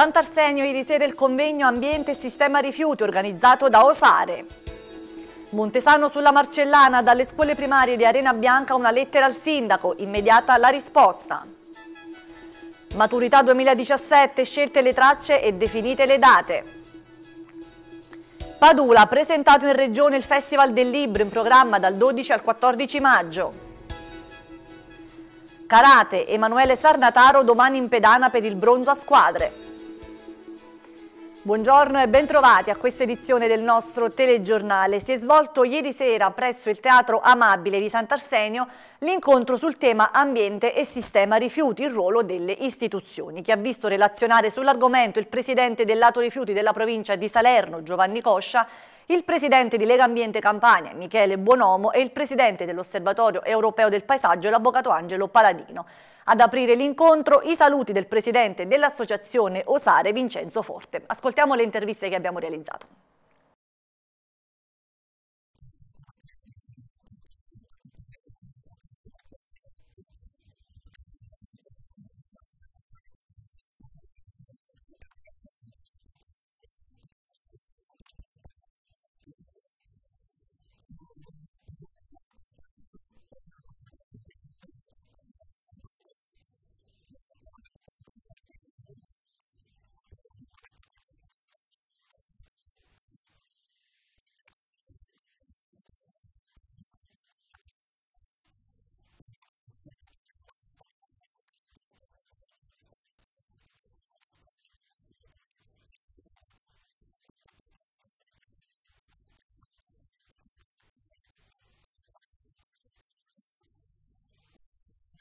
Sant'Arsenio ieri sera il convegno Ambiente e Sistema Rifiuti organizzato da Osare. Montesano sulla Marcellana, dalle scuole primarie di Arena Bianca una lettera al sindaco, immediata la risposta. Maturità 2017, scelte le tracce e definite le date. Padula, presentato in regione il Festival del Libro in programma dal 12 al 14 maggio. Karate, Emanuele Sarnataro domani in pedana per il bronzo a squadre. Buongiorno e bentrovati a questa edizione del nostro telegiornale. Si è svolto ieri sera presso il Teatro Amabile di Sant'Arsenio l'incontro sul tema ambiente e sistema rifiuti, il ruolo delle istituzioni, che ha visto relazionare sull'argomento il presidente del lato rifiuti della provincia di Salerno, Giovanni Coscia, il presidente di Lega Ambiente Campania, Michele Buonomo, e il presidente dell'Osservatorio Europeo del Paesaggio, l'avvocato Angelo Paladino. Ad aprire l'incontro i saluti del presidente dell'associazione Osare, Vincenzo Forte. Ascoltiamo le interviste che abbiamo realizzato.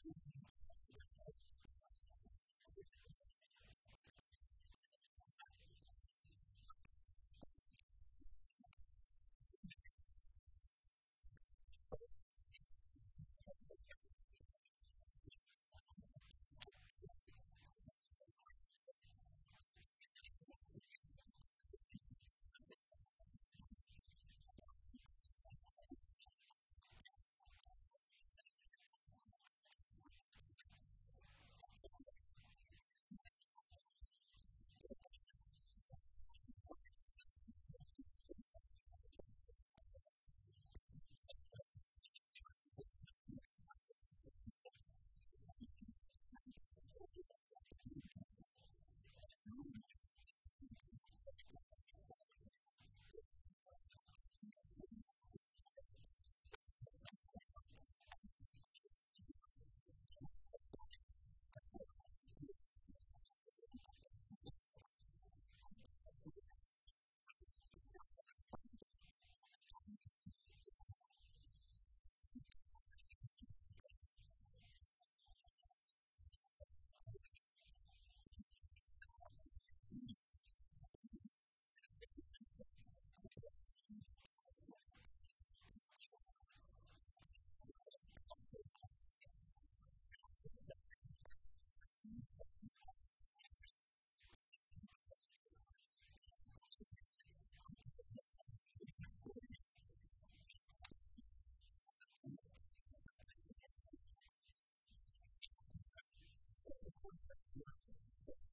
Jesus. context.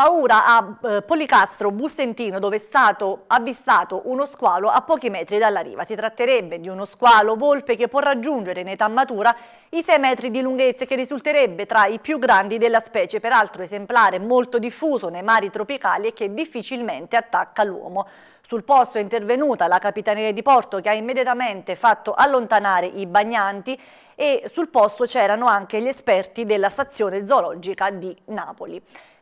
paura a eh, Policastro Bustentino dove è stato avvistato uno squalo a pochi metri dalla riva. Si tratterebbe di uno squalo volpe che può raggiungere in età matura i 6 metri di lunghezza che risulterebbe tra i più grandi della specie, peraltro esemplare molto diffuso nei mari tropicali e che difficilmente attacca l'uomo. Sul posto è intervenuta la Capitaneria di Porto che ha immediatamente fatto allontanare i bagnanti e sul posto c'erano anche gli esperti della stazione zoologica di Napoli.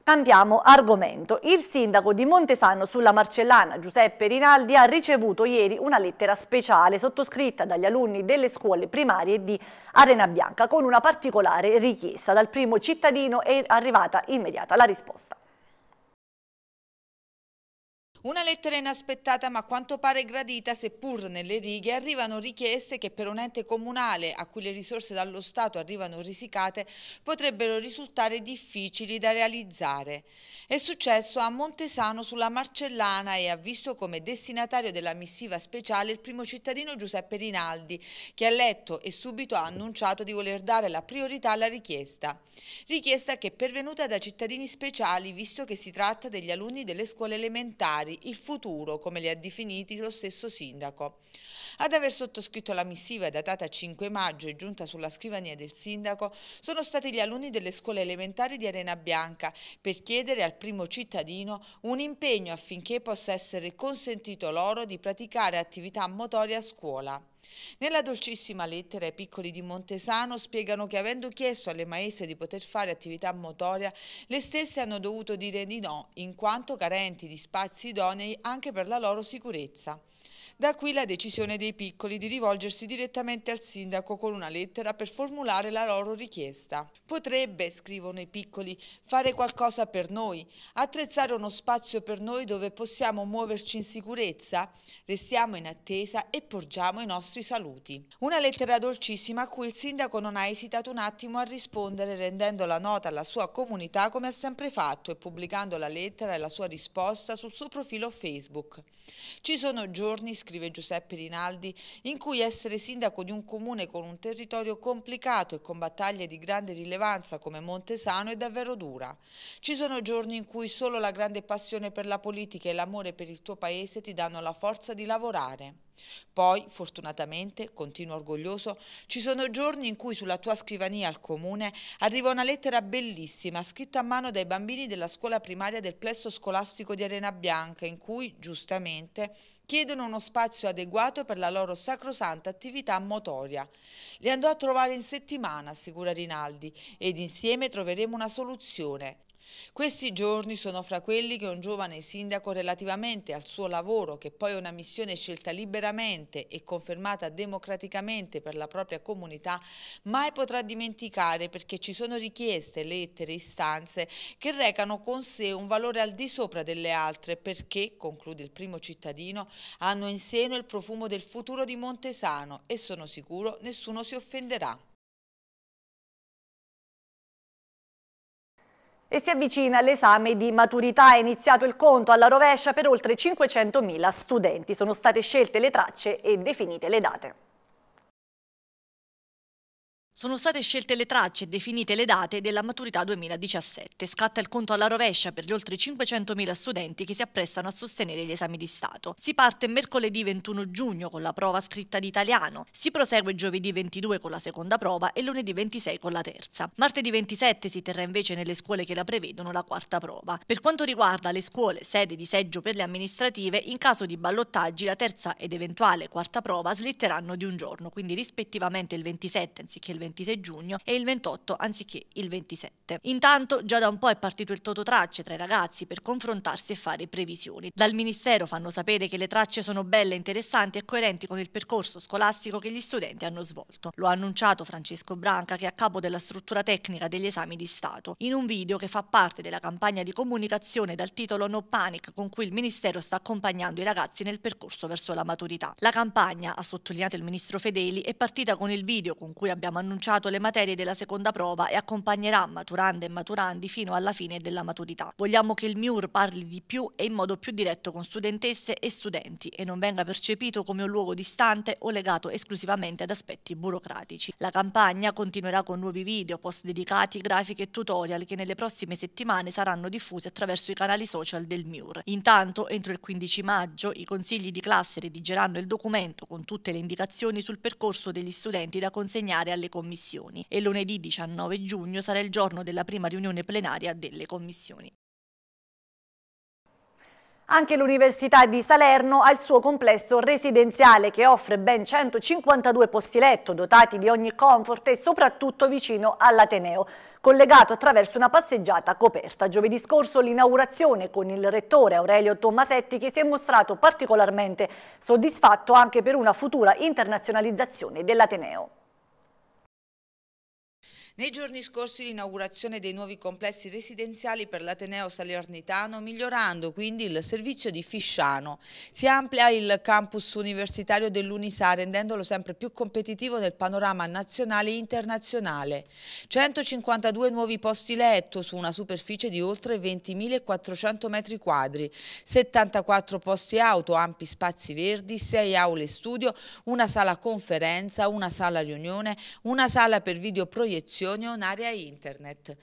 Cambiamo argomento. Il sindaco di Montesano sulla Marcellana, Giuseppe Rinaldi, ha ricevuto ieri una lettera speciale sottoscritta dagli alunni delle scuole primarie di Arena Bianca con una particolare richiesta. Dal primo cittadino è arrivata immediata la risposta. Una lettera inaspettata ma a quanto pare gradita, seppur nelle righe, arrivano richieste che per un ente comunale a cui le risorse dallo Stato arrivano risicate potrebbero risultare difficili da realizzare. È successo a Montesano sulla Marcellana e ha visto come destinatario della missiva speciale il primo cittadino Giuseppe Rinaldi, che ha letto e subito ha annunciato di voler dare la priorità alla richiesta. Richiesta che è pervenuta da cittadini speciali, visto che si tratta degli alunni delle scuole elementari il futuro, come li ha definiti lo stesso sindaco. Ad aver sottoscritto la missiva datata 5 maggio e giunta sulla scrivania del sindaco sono stati gli alunni delle scuole elementari di Arena Bianca per chiedere al primo cittadino un impegno affinché possa essere consentito loro di praticare attività motoria a scuola. Nella dolcissima lettera i piccoli di Montesano spiegano che avendo chiesto alle maestre di poter fare attività motoria, le stesse hanno dovuto dire di no, in quanto carenti di spazi idonei anche per la loro sicurezza. Da qui la decisione dei piccoli di rivolgersi direttamente al sindaco con una lettera per formulare la loro richiesta. Potrebbe, scrivono i piccoli, fare qualcosa per noi, attrezzare uno spazio per noi dove possiamo muoverci in sicurezza? Restiamo in attesa e porgiamo i nostri saluti. Una lettera dolcissima a cui il sindaco non ha esitato un attimo a rispondere rendendo la nota alla sua comunità come ha sempre fatto e pubblicando la lettera e la sua risposta sul suo profilo Facebook. Ci sono giorni scritti scrive Giuseppe Rinaldi, in cui essere sindaco di un comune con un territorio complicato e con battaglie di grande rilevanza come Montesano è davvero dura. Ci sono giorni in cui solo la grande passione per la politica e l'amore per il tuo paese ti danno la forza di lavorare. Poi, fortunatamente, continuo orgoglioso, ci sono giorni in cui sulla tua scrivania al comune arriva una lettera bellissima scritta a mano dai bambini della scuola primaria del plesso scolastico di Arena Bianca in cui, giustamente, chiedono uno spazio adeguato per la loro sacrosanta attività motoria. Le andò a trovare in settimana, assicura Rinaldi, ed insieme troveremo una soluzione. Questi giorni sono fra quelli che un giovane sindaco relativamente al suo lavoro, che poi è una missione scelta liberamente e confermata democraticamente per la propria comunità, mai potrà dimenticare perché ci sono richieste, lettere, istanze che recano con sé un valore al di sopra delle altre perché, conclude il primo cittadino, hanno in seno il profumo del futuro di Montesano e sono sicuro nessuno si offenderà. E si avvicina l'esame di maturità, è iniziato il conto alla rovescia per oltre 500.000 studenti. Sono state scelte le tracce e definite le date. Sono state scelte le tracce e definite le date della maturità 2017. Scatta il conto alla rovescia per gli oltre 500.000 studenti che si apprestano a sostenere gli esami di Stato. Si parte mercoledì 21 giugno con la prova scritta di italiano, si prosegue giovedì 22 con la seconda prova e lunedì 26 con la terza. Martedì 27 si terrà invece nelle scuole che la prevedono la quarta prova. Per quanto riguarda le scuole sede di seggio per le amministrative, in caso di ballottaggi la terza ed eventuale quarta prova slitteranno di un giorno, quindi rispettivamente il 27 anziché il 26 26 giugno e il 28 anziché il 27. Intanto già da un po' è partito il tototracce tra i ragazzi per confrontarsi e fare previsioni. Dal Ministero fanno sapere che le tracce sono belle, interessanti e coerenti con il percorso scolastico che gli studenti hanno svolto. Lo ha annunciato Francesco Branca che è a capo della struttura tecnica degli esami di Stato in un video che fa parte della campagna di comunicazione dal titolo No Panic con cui il Ministero sta accompagnando i ragazzi nel percorso verso la maturità. La campagna, ha sottolineato il Ministro Fedeli, è partita con il video con cui abbiamo annunciato annunciato le materie della seconda prova e accompagnerà maturande e maturandi fino alla fine della maturità. Vogliamo che il MIUR parli di più e in modo più diretto con studentesse e studenti e non venga percepito come un luogo distante o legato esclusivamente ad aspetti burocratici. La campagna continuerà con nuovi video, post dedicati, grafiche e tutorial che nelle prossime settimane saranno diffusi attraverso i canali social del MIUR. Intanto, entro il 15 maggio, i consigli di classe redigeranno il documento con tutte le indicazioni sul percorso degli studenti da consegnare alle commissioni commissioni e lunedì 19 giugno sarà il giorno della prima riunione plenaria delle commissioni. Anche l'Università di Salerno ha il suo complesso residenziale che offre ben 152 posti letto dotati di ogni comfort e soprattutto vicino all'Ateneo, collegato attraverso una passeggiata coperta. Giovedì scorso l'inaugurazione con il rettore Aurelio Tommasetti che si è mostrato particolarmente soddisfatto anche per una futura internazionalizzazione dell'Ateneo. Nei giorni scorsi l'inaugurazione dei nuovi complessi residenziali per l'Ateneo Salernitano, migliorando quindi il servizio di Fisciano. Si amplia il campus universitario dell'Unisa, rendendolo sempre più competitivo nel panorama nazionale e internazionale. 152 nuovi posti letto su una superficie di oltre 20.400 metri quadri, 74 posti auto, ampi spazi verdi, 6 aule studio, una sala conferenza, una sala riunione, una sala per videoproiezione soluzione un'area internet.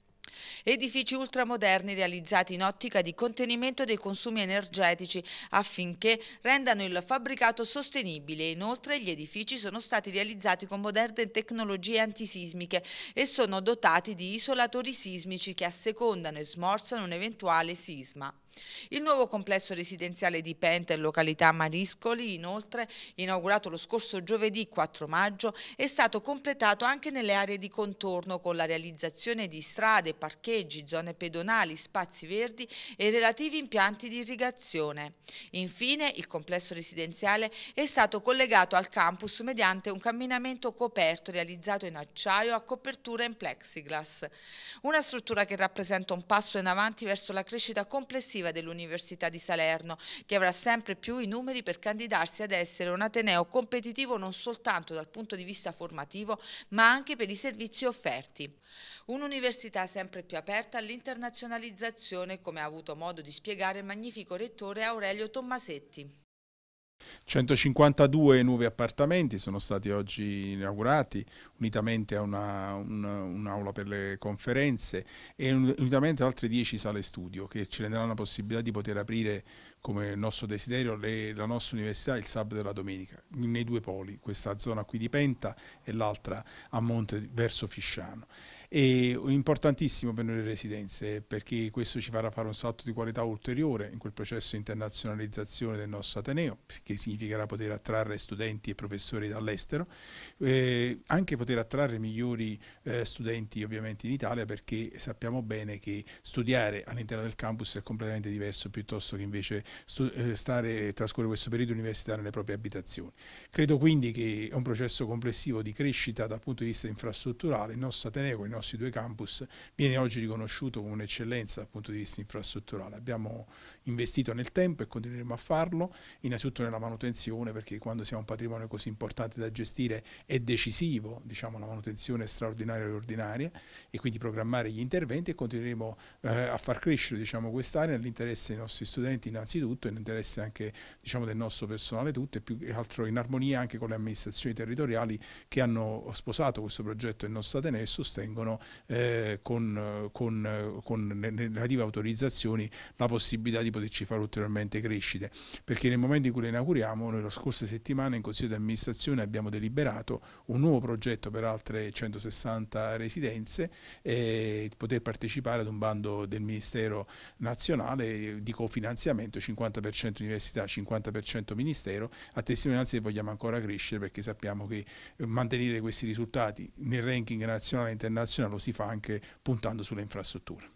Edifici ultramoderni realizzati in ottica di contenimento dei consumi energetici affinché rendano il fabbricato sostenibile. Inoltre gli edifici sono stati realizzati con moderne tecnologie antisismiche e sono dotati di isolatori sismici che assecondano e smorzano un eventuale sisma. Il nuovo complesso residenziale di Penta in località Mariscoli, inoltre, inaugurato lo scorso giovedì 4 maggio, è stato completato anche nelle aree di contorno con la realizzazione di strade, parcheggi, zone pedonali, spazi verdi e relativi impianti di irrigazione. Infine, il complesso residenziale è stato collegato al campus mediante un camminamento coperto realizzato in acciaio a copertura in plexiglass. Una struttura che rappresenta un passo in avanti verso la crescita complessiva formativa dell'Università di Salerno, che avrà sempre più i numeri per candidarsi ad essere un ateneo competitivo non soltanto dal punto di vista formativo, ma anche per i servizi offerti. Un'università sempre più aperta all'internazionalizzazione, come ha avuto modo di spiegare il magnifico rettore Aurelio Tommasetti. 152 nuovi appartamenti sono stati oggi inaugurati, unitamente a una, un, un'aula per le conferenze e unitamente ad altre 10 sale studio che ci renderanno la possibilità di poter aprire come nostro desiderio le, la nostra università il sabato e la domenica, nei due poli, questa zona qui di Penta e l'altra a monte verso Fisciano e importantissimo per noi le residenze perché questo ci farà fare un salto di qualità ulteriore in quel processo di internazionalizzazione del nostro Ateneo che significherà poter attrarre studenti e professori dall'estero eh, anche poter attrarre migliori eh, studenti ovviamente in Italia perché sappiamo bene che studiare all'interno del campus è completamente diverso piuttosto che invece eh, stare, trascorrere questo periodo universitario nelle proprie abitazioni. Credo quindi che è un processo complessivo di crescita dal punto di vista infrastrutturale, il nostro Ateneo, il nostro nostri due campus viene oggi riconosciuto come un'eccellenza dal punto di vista infrastrutturale. Abbiamo investito nel tempo e continueremo a farlo, innanzitutto nella manutenzione perché quando si ha un patrimonio così importante da gestire è decisivo diciamo, la manutenzione straordinaria e ordinaria e quindi programmare gli interventi e continueremo eh, a far crescere diciamo, quest'area nell'interesse dei nostri studenti innanzitutto e nell'interesse anche diciamo, del nostro personale tutto e più che altro in armonia anche con le amministrazioni territoriali che hanno sposato questo progetto e non state ne sostengono avevano eh, con, con, con le relative autorizzazioni la possibilità di poterci fare ulteriormente crescite, perché nel momento in cui le inauguriamo, noi la scorsa settimana in Consiglio di amministrazione abbiamo deliberato un nuovo progetto per altre 160 residenze e eh, poter partecipare ad un bando del Ministero nazionale di cofinanziamento 50% università, 50% ministero, a testimonianza che vogliamo ancora crescere perché sappiamo che mantenere questi risultati nel ranking nazionale e internazionale internazionale lo si fa anche puntando sulle infrastrutture.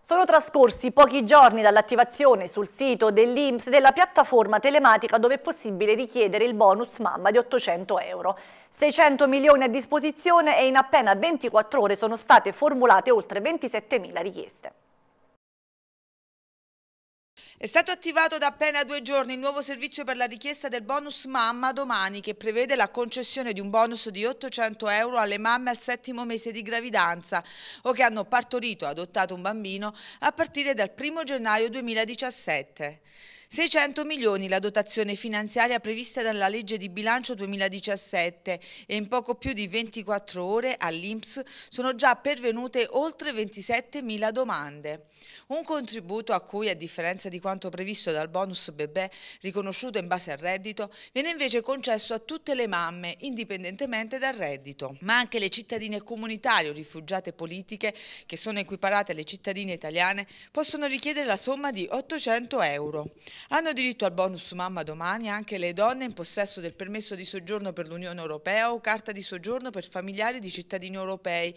Sono trascorsi pochi giorni dall'attivazione sul sito dell'Inps della piattaforma telematica dove è possibile richiedere il bonus mamma di 800 euro. 600 milioni a disposizione e in appena 24 ore sono state formulate oltre 27 mila richieste. È stato attivato da appena due giorni il nuovo servizio per la richiesta del bonus mamma domani che prevede la concessione di un bonus di 800 euro alle mamme al settimo mese di gravidanza o che hanno partorito o adottato un bambino a partire dal 1 gennaio 2017. 600 milioni la dotazione finanziaria prevista dalla legge di bilancio 2017 e in poco più di 24 ore all'INPS sono già pervenute oltre 27 mila domande. Un contributo a cui, a differenza di quanto previsto dal bonus bebè, riconosciuto in base al reddito, viene invece concesso a tutte le mamme, indipendentemente dal reddito. Ma anche le cittadine comunitarie o rifugiate politiche, che sono equiparate alle cittadine italiane, possono richiedere la somma di 800 euro. Hanno diritto al bonus mamma domani anche le donne in possesso del permesso di soggiorno per l'Unione Europea o carta di soggiorno per familiari di cittadini europei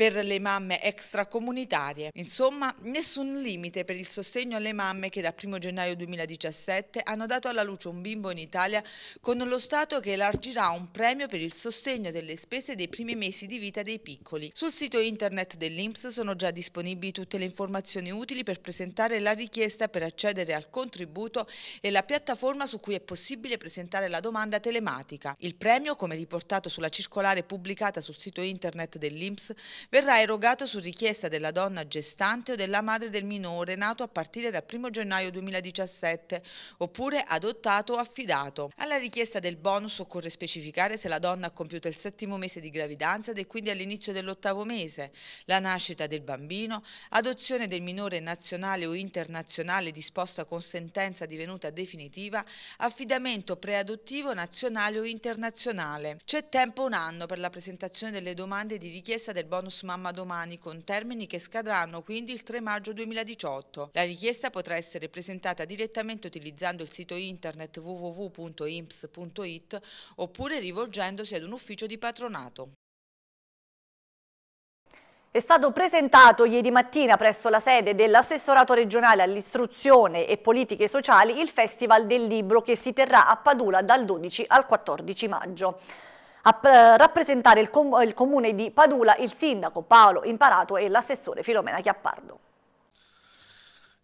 per le mamme extracomunitarie. Insomma, nessun limite per il sostegno alle mamme che da 1 gennaio 2017 hanno dato alla luce un bimbo in Italia con lo Stato che elargirà un premio per il sostegno delle spese dei primi mesi di vita dei piccoli. Sul sito internet dell'Inps sono già disponibili tutte le informazioni utili per presentare la richiesta per accedere al contributo e la piattaforma su cui è possibile presentare la domanda telematica. Il premio, come riportato sulla circolare pubblicata sul sito internet dell'Inps, verrà erogato su richiesta della donna gestante o della madre del minore nato a partire dal 1 gennaio 2017 oppure adottato o affidato. Alla richiesta del bonus occorre specificare se la donna ha compiuto il settimo mese di gravidanza ed è quindi all'inizio dell'ottavo mese, la nascita del bambino, adozione del minore nazionale o internazionale disposta con sentenza divenuta definitiva, affidamento preadottivo nazionale o internazionale. C'è tempo un anno per la presentazione delle domande di richiesta del bonus mamma domani con termini che scadranno quindi il 3 maggio 2018. La richiesta potrà essere presentata direttamente utilizzando il sito internet www.imps.it oppure rivolgendosi ad un ufficio di patronato. È stato presentato ieri mattina presso la sede dell'assessorato regionale all'istruzione e politiche sociali il Festival del Libro che si terrà a Padula dal 12 al 14 maggio. A rappresentare il, com il comune di Padula il sindaco Paolo Imparato e l'assessore Filomena Chiappardo.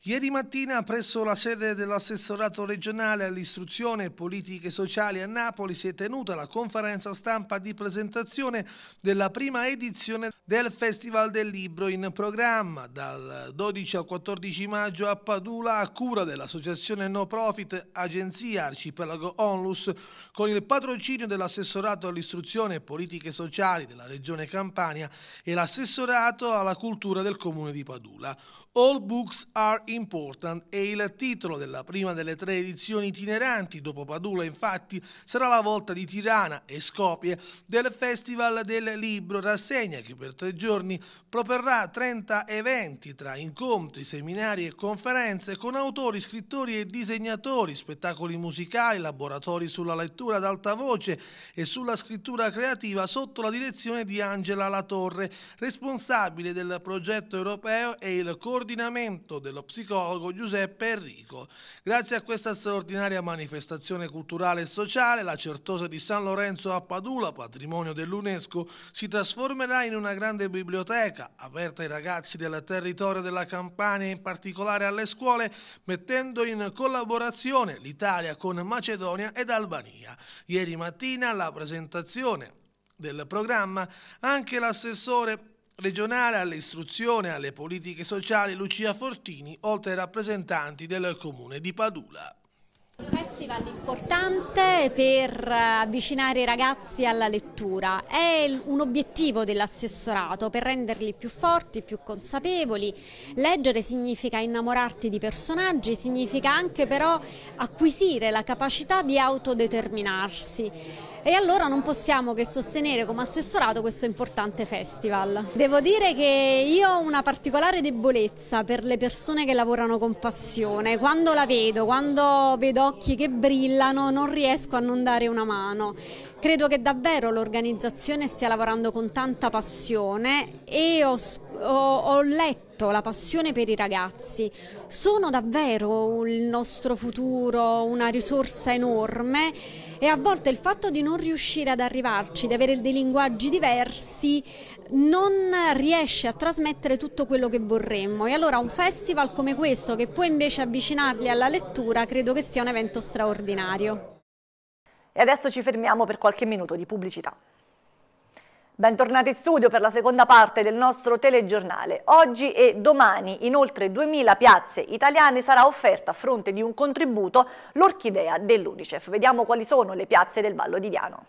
Ieri mattina presso la sede dell'assessorato regionale all'istruzione e politiche sociali a Napoli si è tenuta la conferenza stampa di presentazione della prima edizione del Festival del Libro in programma dal 12 al 14 maggio a Padula a cura dell'associazione no profit Agenzia Arcipelago Onlus con il patrocinio dell'assessorato all'istruzione e politiche sociali della regione Campania e l'assessorato alla cultura del comune di Padula. All books are in Important è il titolo della prima delle tre edizioni itineranti. Dopo Padula, infatti, sarà la volta di Tirana e Scopie del Festival del Libro, rassegna che per tre giorni proporrà 30 eventi tra incontri, seminari e conferenze con autori, scrittori e disegnatori, spettacoli musicali, laboratori sulla lettura ad alta voce e sulla scrittura creativa sotto la direzione di Angela Latorre, responsabile del progetto europeo e il coordinamento dello psicologo psicologo Giuseppe Enrico. Grazie a questa straordinaria manifestazione culturale e sociale, la Certosa di San Lorenzo a Padula, patrimonio dell'UNESCO, si trasformerà in una grande biblioteca, aperta ai ragazzi del territorio della Campania, e in particolare alle scuole, mettendo in collaborazione l'Italia con Macedonia ed Albania. Ieri mattina alla presentazione del programma anche l'assessore regionale all'istruzione e alle politiche sociali Lucia Fortini, oltre ai rappresentanti del comune di Padula festival importante per eh, avvicinare i ragazzi alla lettura. È un obiettivo dell'assessorato per renderli più forti, più consapevoli. Leggere significa innamorarti di personaggi, significa anche però acquisire la capacità di autodeterminarsi. E allora non possiamo che sostenere come assessorato questo importante festival. Devo dire che io ho una particolare debolezza per le persone che lavorano con passione. Quando la vedo, quando vedo occhi che brillano, non riesco a non dare una mano. Credo che davvero l'organizzazione stia lavorando con tanta passione e ho, ho, ho letto la passione per i ragazzi sono davvero il nostro futuro, una risorsa enorme e a volte il fatto di non riuscire ad arrivarci, di avere dei linguaggi diversi, non riesce a trasmettere tutto quello che vorremmo e allora un festival come questo che può invece avvicinarli alla lettura credo che sia un evento straordinario. E adesso ci fermiamo per qualche minuto di pubblicità. Bentornati in studio per la seconda parte del nostro telegiornale. Oggi e domani in oltre 2000 piazze italiane sarà offerta a fronte di un contributo l'orchidea dell'Unicef. Vediamo quali sono le piazze del Vallo di Diano.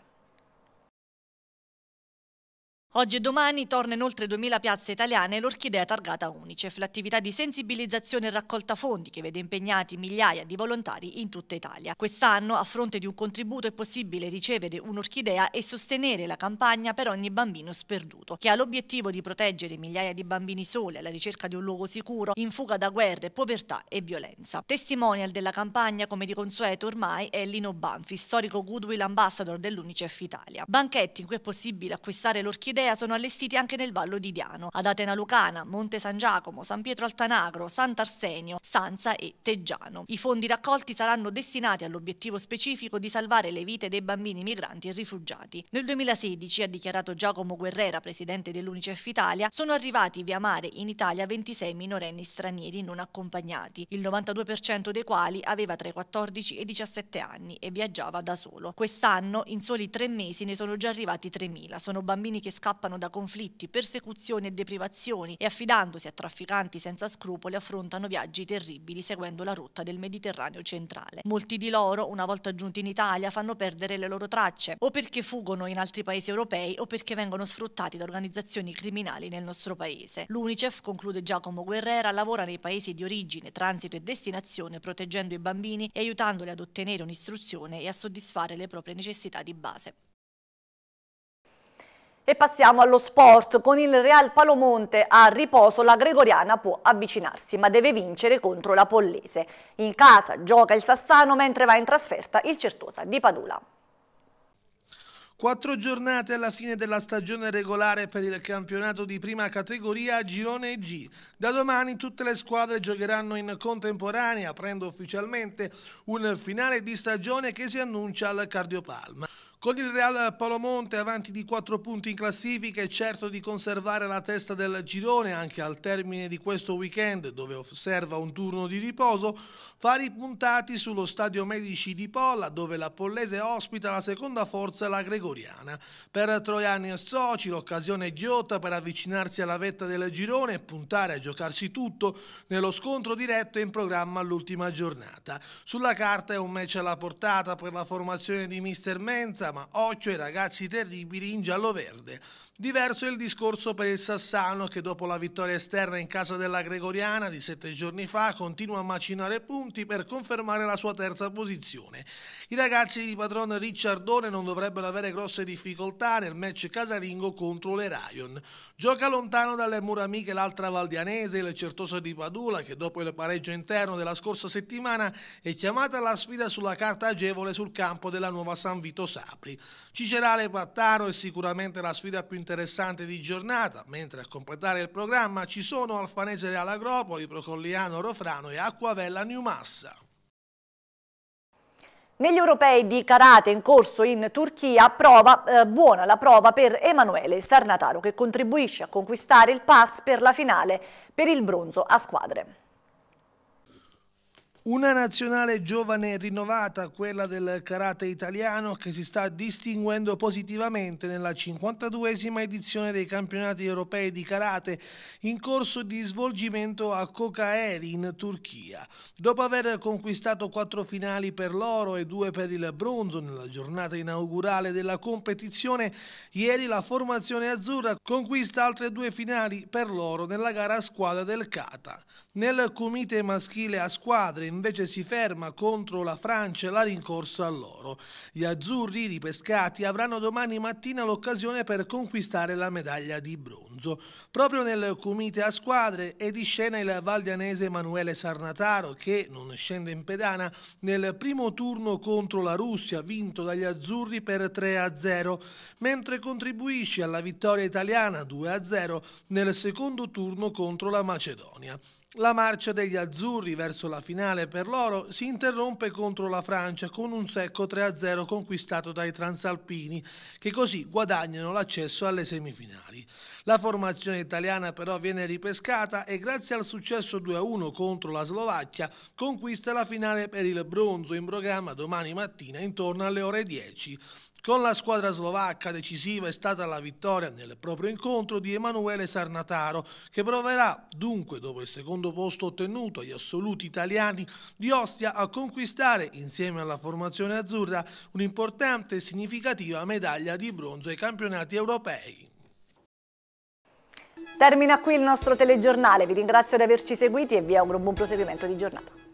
Oggi e domani torna in oltre 2.000 piazze italiane l'orchidea targata Unicef, l'attività di sensibilizzazione e raccolta fondi che vede impegnati migliaia di volontari in tutta Italia. Quest'anno, a fronte di un contributo, è possibile ricevere un'orchidea e sostenere la campagna per ogni bambino sperduto, che ha l'obiettivo di proteggere migliaia di bambini soli alla ricerca di un luogo sicuro, in fuga da guerre, povertà e violenza. Testimonial della campagna, come di consueto ormai, è Lino Banfi, storico Goodwill Ambassador dell'Unicef Italia. Banchetti in cui è possibile acquistare l'orchidea Nicea sono allestiti anche nel Vallo di Diano, ad Atena Lucana, Monte San Giacomo, San Pietro Altanagro, Sant'Arsenio, Sanza e Teggiano. I fondi raccolti saranno destinati all'obiettivo specifico di salvare le vite dei bambini migranti e rifugiati. Nel 2016, ha dichiarato Giacomo Guerrera, presidente dell'Unicef Italia, sono arrivati via mare in Italia 26 minorenni stranieri non accompagnati, il 92% dei quali aveva tra i 14 e i 17 anni e viaggiava da solo. Quest'anno, in soli tre mesi, ne sono già arrivati 3.000. Sono bambini che scappano scappano da conflitti, persecuzioni e deprivazioni e affidandosi a trafficanti senza scrupoli affrontano viaggi terribili seguendo la rotta del Mediterraneo centrale. Molti di loro, una volta giunti in Italia, fanno perdere le loro tracce o perché fuggono in altri paesi europei o perché vengono sfruttati da organizzazioni criminali nel nostro paese. L'UNICEF, conclude Giacomo Guerrera, lavora nei paesi di origine, transito e destinazione proteggendo i bambini e aiutandoli ad ottenere un'istruzione e a soddisfare le proprie necessità di base. E passiamo allo sport. Con il Real Palomonte a riposo la Gregoriana può avvicinarsi, ma deve vincere contro la Pollese. In casa gioca il Sassano mentre va in trasferta il Certosa di Padula. Quattro giornate alla fine della stagione regolare per il campionato di prima categoria Girone G. Da domani tutte le squadre giocheranno in contemporanea, aprendo ufficialmente un finale di stagione che si annuncia al Cardiopalma. Con il Real Palomonte avanti di 4 punti in classifica e certo di conservare la testa del girone anche al termine di questo weekend dove osserva un turno di riposo, Fari puntati sullo stadio Medici di Polla, dove la Pollese ospita la seconda forza, la Gregoriana. Per Troiani e Soci l'occasione è ghiotta per avvicinarsi alla vetta del girone e puntare a giocarsi tutto nello scontro diretto in programma all'ultima giornata. Sulla carta è un match alla portata per la formazione di Mister Menza, ma occhio ai ragazzi terribili in giallo-verde. Diverso è il discorso per il Sassano che dopo la vittoria esterna in casa della Gregoriana di sette giorni fa continua a macinare punti punti per confermare la sua terza posizione. I ragazzi di padron Ricciardone non dovrebbero avere grosse difficoltà nel match casalingo contro le Ryan. Gioca lontano dalle mura amiche l'altra valdianese, il Certosa di Padula, che dopo il pareggio interno della scorsa settimana è chiamata alla sfida sulla carta agevole sul campo della nuova San Vito Sapri. Cicerale Pattaro è sicuramente la sfida più interessante di giornata, mentre a completare il programma ci sono Alfanese Real Agropoli, Procolliano Rofrano e Acquavella Niumassa. Negli europei di karate in corso in Turchia, prova, eh, buona la prova per Emanuele Sarnataro che contribuisce a conquistare il pass per la finale per il bronzo a squadre. Una nazionale giovane e rinnovata, quella del karate italiano, che si sta distinguendo positivamente nella 52esima edizione dei campionati europei di karate in corso di svolgimento a Kocaeli in Turchia. Dopo aver conquistato quattro finali per l'oro e due per il bronzo nella giornata inaugurale della competizione, ieri la formazione azzurra conquista altre due finali per l'oro nella gara a squadra del Kata. Nel comite maschile a squadre in invece si ferma contro la Francia e la rincorsa all'oro. Gli azzurri ripescati avranno domani mattina l'occasione per conquistare la medaglia di bronzo. Proprio nel comite a squadre è di scena il valdianese Emanuele Sarnataro che non scende in pedana nel primo turno contro la Russia vinto dagli azzurri per 3 0, mentre contribuisce alla vittoria italiana 2 0 nel secondo turno contro la Macedonia. La marcia degli azzurri verso la finale per loro si interrompe contro la Francia con un secco 3-0 conquistato dai transalpini che così guadagnano l'accesso alle semifinali. La formazione italiana però viene ripescata e grazie al successo 2-1 contro la Slovacchia conquista la finale per il bronzo in programma domani mattina intorno alle ore 10. Con la squadra slovacca decisiva è stata la vittoria nel proprio incontro di Emanuele Sarnataro, che proverà dunque, dopo il secondo posto ottenuto agli assoluti italiani di Ostia, a conquistare, insieme alla formazione azzurra, un'importante e significativa medaglia di bronzo ai campionati europei. Termina qui il nostro telegiornale, vi ringrazio di averci seguiti e vi auguro un buon proseguimento di giornata.